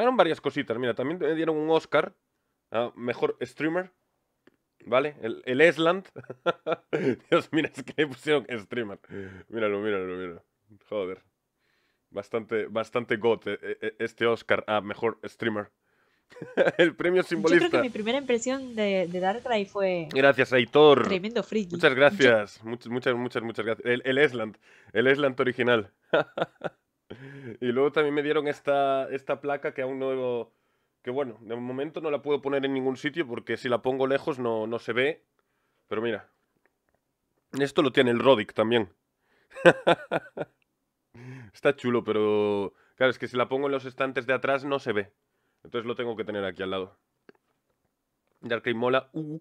Ganaron varias cositas. Mira, también me dieron un Oscar a mejor streamer. ¿Vale? El, el Esland. Dios, mira, es que le pusieron streamer. Míralo, míralo, míralo. Joder. Bastante, bastante got eh, eh, este Oscar a ah, mejor streamer. el premio simbolista. Yo creo que mi primera impresión de, Darkrai fue. Gracias, Aitor. Tremendo friki. Muchas gracias. Muchas, muchas, muchas, muchas gracias. El, el Esland. El Esland original. Y luego también me dieron esta, esta placa que aún no... Que bueno, de momento no la puedo poner en ningún sitio porque si la pongo lejos no, no se ve. Pero mira, esto lo tiene el Rodic también. Está chulo, pero claro, es que si la pongo en los estantes de atrás no se ve. Entonces lo tengo que tener aquí al lado. que mola. Uh.